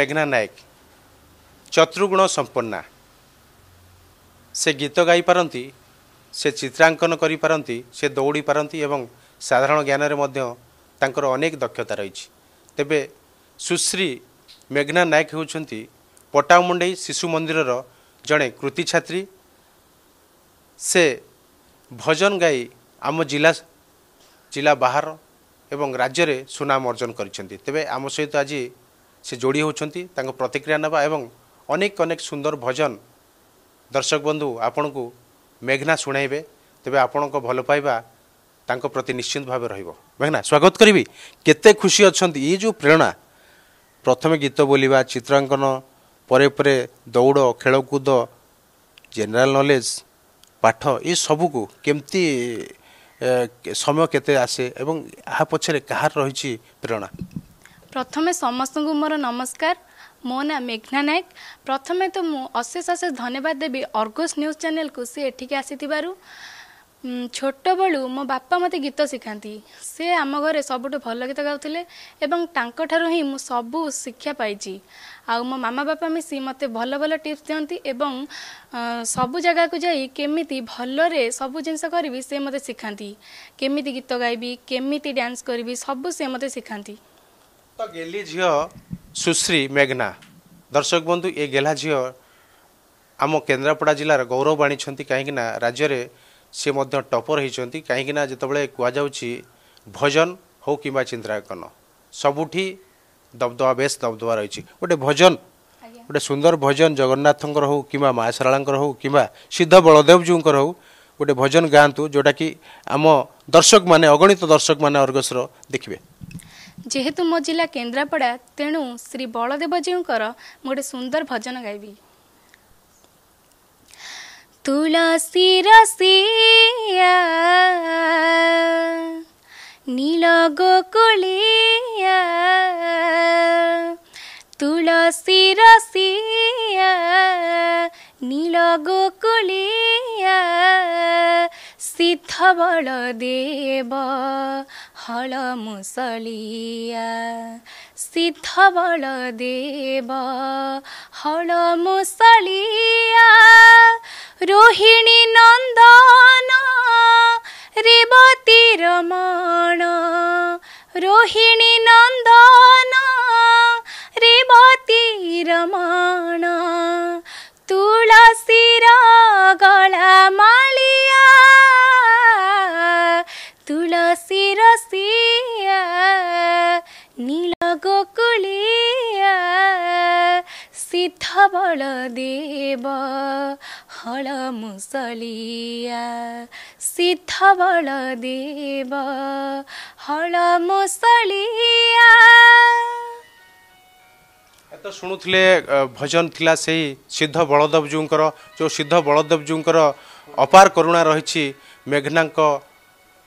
ମେଘନା ନାୟକ ଚତୁର୍ଗୁଣ ସମ୍ପନ୍ନା ସେ ଗୀତ ଗାଇପାରନ୍ତି ସେ ଚିତ୍ରାଙ୍କନ କରିପାରନ୍ତି ସେ ଦୌଡ଼ି ପାରନ୍ତି ଏବଂ ସାଧାରଣ ଜ୍ଞାନରେ ମଧ୍ୟ ତାଙ୍କର ଅନେକ ଦକ୍ଷତା ରହିଛି ତେବେ ସୁଶ୍ରୀ ମେଘନା ନାୟକ ହେଉଛନ୍ତି ପଟାମୁଣ୍ଡେଇ ଶିଶୁ ମନ୍ଦିରର ଜଣେ କୃତି ଛାତ୍ରୀ ସେ ଭଜନ ଗାଇ ଆମ ଜିଲ୍ଲା ଜିଲ୍ଲା ବାହାର ଏବଂ ରାଜ୍ୟରେ ସୁନାମ ଅର୍ଜନ କରିଛନ୍ତି ତେବେ ଆମ ସହିତ ଆଜି ସେ ଯୋଡ଼ି ହେଉଛନ୍ତି ତାଙ୍କ ପ୍ରତିକ୍ରିୟା ନେବା ଏବଂ ଅନେକ ଅନେକ ସୁନ୍ଦର ଭଜନ ଦର୍ଶକ ବନ୍ଧୁ ଆପଣଙ୍କୁ ମେଘନା ଶୁଣାଇବେ ତେବେ ଆପଣଙ୍କ ଭଲ ପାଇବା ତାଙ୍କ ପ୍ରତି ନିଶ୍ଚିନ୍ତ ଭାବେ ରହିବ ମେଘନା ସ୍ୱାଗତ କରିବି କେତେ ଖୁସି ଅଛନ୍ତି ଇଏ ଯେଉଁ ପ୍ରେରଣା ପ୍ରଥମେ ଗୀତ ବୋଲିବା ଚିତ୍ରାଙ୍କନ ପରେ ପରେ ଦୌଡ଼ ଖେଳକୁଦ ଜେନେରାଲ ନଲେଜ ପାଠ ଏସବୁକୁ କେମିତି ସମୟ କେତେ ଆସେ ଏବଂ ଏହା ପଛରେ କାହାର ରହିଛି ପ୍ରେରଣା ପ୍ରଥମେ ସମସ୍ତଙ୍କୁ ମୋର ନମସ୍କାର ମୋ ନାଁ ମେଘ୍ନା ନାୟକ ପ୍ରଥମେ ତ ମୁଁ ଅଶେଷ ଅଶେଷ ଧନ୍ୟବାଦ ଦେବି ଅର୍ଗୋସ୍ ନ୍ୟୁଜ୍ ଚ୍ୟାନେଲକୁ ସେ ଏଠିକି ଆସିଥିବାରୁ ଛୋଟବେଳୁ ମୋ ବାପା ମୋତେ ଗୀତ ଶିଖାନ୍ତି ସେ ଆମ ଘରେ ସବୁଠୁ ଭଲ ଗୀତ ଗାଉଥିଲେ ଏବଂ ତାଙ୍କଠାରୁ ହିଁ ମୁଁ ସବୁ ଶିକ୍ଷା ପାଇଛି ଆଉ ମୋ ମାମା ବାପା ମିଶି ମୋତେ ଭଲ ଭଲ ଟିପ୍ସ ଦିଅନ୍ତି ଏବଂ ସବୁ ଜାଗାକୁ ଯାଇ କେମିତି ଭଲରେ ସବୁ ଜିନିଷ କରିବି ସେ ମୋତେ ଶିଖାନ୍ତି କେମିତି ଗୀତ ଗାଇବି କେମିତି ଡ୍ୟାନ୍ସ କରିବି ସବୁ ସେ ମୋତେ ଶିଖାନ୍ତି तो गेली झि सुश्री मेघना दर्शक बन्धु ए गेह्ला झिय आम केन्द्रापडा जारव आणि काहीँक राज्यले सिद्धा टपर है काहीँक कुजन हो कम्बा चित्राकन सबुठी दबदवा बेस दबदमा रहेछ गए भजन गए सुंदर भजन जगन्नाथको हौ कम्बा मास हो कम्बा सिद्ध बलदेव बलदेवज्यूको हौ गए भजन गान्तु कि आम दर्शक म अगणित दर्शक म अर्गसर देखि ଯେହେତୁ ମୋ ଜିଲ୍ଲା କେନ୍ଦ୍ରାପଡ଼ା ତେଣୁ ଶ୍ରୀ ବଳଦେବଜୀଙ୍କର ମୁଁ ଗୋଟେ ସୁନ୍ଦର ଭଜନ ଗାଇବି ତୁଳସୀ ରସିଆ ନୀଳ ଗୋକୁଳିଆ ତୁଳସୀ ରସିଆ ନୀଳ ବଳ ଦେବ ফল মুসলিয়া সিদ্ধ বল দেব হল মুসলিয়া রোহিণী নন্দন রেবতী রমণ রোহিণী নন্দনা রসিয়া নীল গোকুলিয়া সিদ্ধ বলদেব হল মুসলিয়া সিদ্ধ বলদেব হল মুসলিয়া ତ ଶୁଣୁଥିଲେ ଭଜନ ଥିଲା ସେଇ ସିଦ୍ଧ ବଳଦେବଜୀଉଙ୍କର ଯେଉଁ ସିଦ୍ଧ ବଳଦେବଜୀଉଙ୍କର ଅପାର କରୁଣା ରହିଛି ମେଘନାଙ୍କ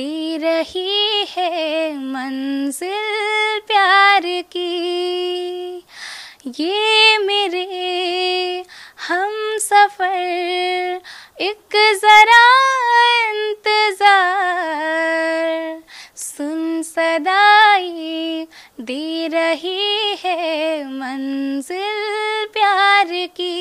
दी रही है मंजिल प्यार की ये मेरे हम सफ़र एक ज़रा इंतज़ार सुन सदाई दे रही है मंजिल प्यार की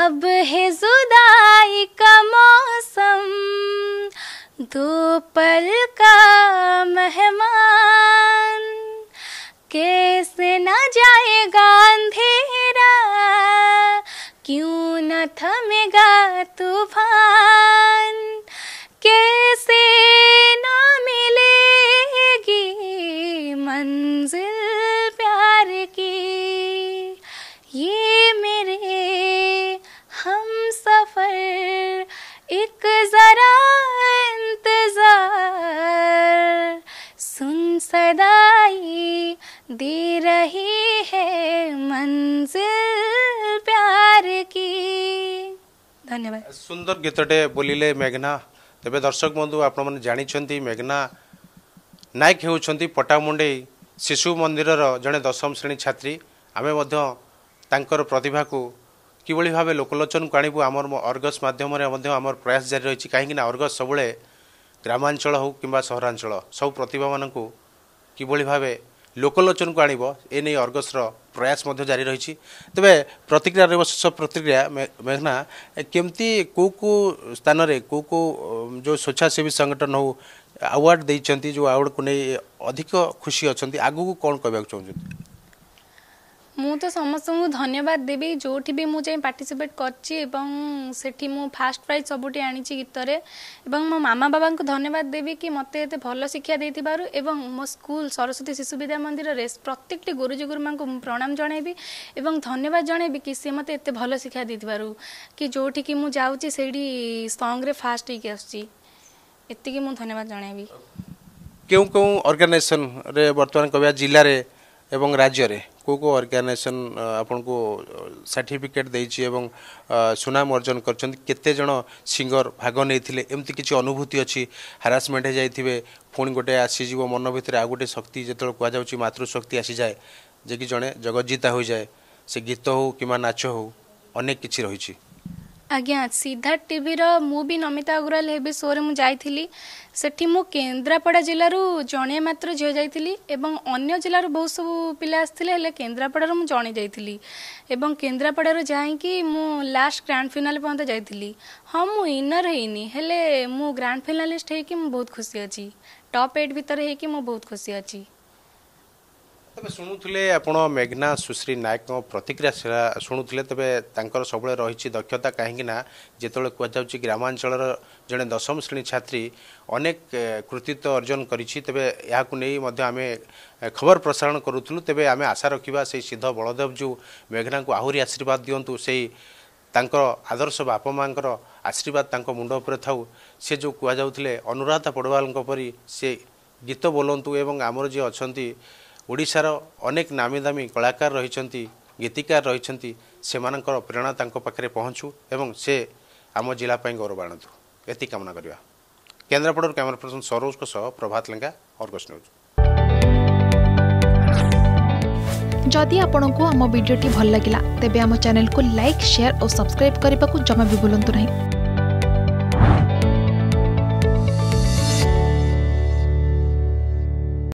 अब है जुदाई तू पल का मेहमान कैसे न जाएगा अंधेरा क्यों न थमेगा तूफान दी रही है मंजिल प्यार की धन्यवाद सुंदर गीतटे बोलिले मेघना तेज दर्शक बंधु आपण मैंने जानते मेघना नायक हो पट्टामुंडे शिशु मंदिर जड़े दशम श्रेणी छात्री आमे प्रतिभा को किभली भाव लोकलोचन को आणबू आम अर्गस मध्यम आम प्रयास जारी रही कहीं अर्गस सबुले ग्रामांचल हो कि सहरां सब प्रतिभा को किभली भाव लोकल लोचनको आण एनै अर्गसर प्रयास जारी रहि तपाईँ प्रतिक्रिया श प्रतिक्रिया मेहना कुकु जो स्थानले के स्वेच्छासेवी संगठन हो अवर्डदिन्छ जो अवर्डको नै अधिक खुसी अनि को कौन क चाहन्छ ମୁଁ ତ ସମସ୍ତଙ୍କୁ ଧନ୍ୟବାଦ ଦେବି ଯେଉଁଠି ବି ମୁଁ ଯାଇ ପାର୍ଟିସିପେଟ୍ କରିଛି ଏବଂ ସେଠି ମୁଁ ଫାର୍ଷ୍ଟ ପ୍ରାଇଜ୍ ସବୁଠି ଆଣିଛି ଗୀତରେ ଏବଂ ମୋ ମାମା ବାବାଙ୍କୁ ଧନ୍ୟବାଦ ଦେବି କି ମୋତେ ଏତେ ଭଲ ଶିକ୍ଷା ଦେଇଥିବାରୁ ଏବଂ ମୋ ସ୍କୁଲ ସରସ୍ୱତୀ ଶିଶୁ ବିଦ୍ୟା ମନ୍ଦିରରେ ପ୍ରତ୍ୟେକଟି ଗୁରୁଜୀ ଗୁରୁମାଙ୍କୁ ମୁଁ ପ୍ରଣାମ ଜଣାଇବି ଏବଂ ଧନ୍ୟବାଦ ଜଣାଇବି କି ସେ ମୋତେ ଏତେ ଭଲ ଶିକ୍ଷା ଦେଇଥିବାରୁ କି ଯେଉଁଠିକି ମୁଁ ଯାଉଛି ସେଇଠି ସଙ୍ଗରେ ଫାର୍ଷ୍ଟ ହେଇକି ଆସୁଛି ଏତିକି ମୁଁ ଧନ୍ୟବାଦ ଜଣାଇବି କେଉଁ କେଉଁ ଅର୍ଗାନାଇଜେସନରେ ବର୍ତ୍ତମାନ କହିବା ଜିଲ୍ଲାରେ ଏବଂ ରାଜ୍ୟରେ କେଉଁ କେଉଁ ଅର୍ଗାନାଇଜେସନ୍ ଆପଣଙ୍କୁ ସାର୍ଟିଫିକେଟ୍ ଦେଇଛି ଏବଂ ସୁନାମ ଅର୍ଜନ କରିଛନ୍ତି କେତେ ଜଣ ସିଙ୍ଗର ଭାଗ ନେଇଥିଲେ ଏମିତି କିଛି ଅନୁଭୂତି ଅଛି ହାରାସମେଣ୍ଟ ହେଇଯାଇଥିବେ ପୁଣି ଗୋଟେ ଆସିଯିବ ମନ ଭିତରେ ଆଉ ଗୋଟେ ଶକ୍ତି ଯେତେବେଳେ କୁହାଯାଉଛି ମାତୃଶକ୍ତି ଆସିଯାଏ ଯେ କି ଜଣେ ଜଗଜିତା ହୋଇଯାଏ ସେ ଗୀତ ହେଉ କିମ୍ବା ନାଚ ହେଉ ଅନେକ କିଛି ରହିଛି ଆଜ୍ଞା ସିଦ୍ଧାର୍ଥ ଟିଭିର ମୁଁ ବି ନମିତା ଅଗ୍ରୱାଲ ଏବେ ସୋରେ ମୁଁ ଯାଇଥିଲି ସେଠି ମୁଁ କେନ୍ଦ୍ରାପଡ଼ା ଜିଲ୍ଲାରୁ ଜଣେ ମାତ୍ର ଝିଅ ଯାଇଥିଲି ଏବଂ ଅନ୍ୟ ଜିଲ୍ଲାରୁ ବହୁତ ସବୁ ପିଲା ଆସିଥିଲେ ହେଲେ କେନ୍ଦ୍ରାପଡ଼ାରୁ ମୁଁ ଜଣେ ଯାଇଥିଲି ଏବଂ କେନ୍ଦ୍ରାପଡ଼ାରୁ ଯାଇକି ମୁଁ ଲାଷ୍ଟ ଗ୍ରାଣ୍ଡ ଫିନାଲ ପର୍ଯ୍ୟନ୍ତ ଯାଇଥିଲି ହଁ ମୁଁ ୱିନର୍ ହେଇନି ହେଲେ ମୁଁ ଗ୍ରାଣ୍ଡ ଫିନାଲିଷ୍ଟ ହେଇକି ମୁଁ ବହୁତ ଖୁସି ଅଛି ଟପ୍ ଏଇଟ୍ ଭିତରେ ହେଇକି ମୁଁ ବହୁତ ଖୁସି ଅଛି ତେବେ ଶୁଣୁଥିଲେ ଆପଣ ମେଘନା ସୁଶ୍ରୀ ନାୟକଙ୍କ ପ୍ରତିକ୍ରିୟା ଶୁଣୁଥିଲେ ତେବେ ତାଙ୍କର ସବୁବେଳେ ରହିଛି ଦକ୍ଷତା କାହିଁକି ନା ଯେତେବେଳେ କୁହାଯାଉଛି ଗ୍ରାମାଞ୍ଚଳର ଜଣେ ଦଶମ ଶ୍ରେଣୀ ଛାତ୍ରୀ ଅନେକ କୃତିତ୍ୱ ଅର୍ଜନ କରିଛି ତେବେ ଏହାକୁ ନେଇ ମଧ୍ୟ ଆମେ ଖବର ପ୍ରସାରଣ କରୁଥିଲୁ ତେବେ ଆମେ ଆଶା ରଖିବା ସେହି ସିଦ୍ଧ ବଳଦେବ ଯେଉଁ ମେଘନାଙ୍କୁ ଆହୁରି ଆଶୀର୍ବାଦ ଦିଅନ୍ତୁ ସେଇ ତାଙ୍କ ଆଦର୍ଶ ବାପା ମାଆଙ୍କର ଆଶୀର୍ବାଦ ତାଙ୍କ ମୁଣ୍ଡ ଉପରେ ଥାଉ ସେ ଯେଉଁ କୁହାଯାଉଥିଲେ ଅନୁରାଧା ପଡ଼ୱାଲଙ୍କ ପରି ସେ ଗୀତ ବୋଲନ୍ତୁ ଏବଂ ଆମର ଯିଏ ଅଛନ୍ତି ओडार अनेक नामी दामी कलाकार रही गीतिकार रही प्रेरणा पाखे पहुँचु एवं से आम जिलापाई गौरव आंतु ये कामना करवा Kendrapara camera person Saroj Prabhat Lenka Argus news जदि आपण को आम भिडी भल लगा तेब चेल को लाइक सेयार और सब्सक्राइब करने को जमा भी बुलां नहीं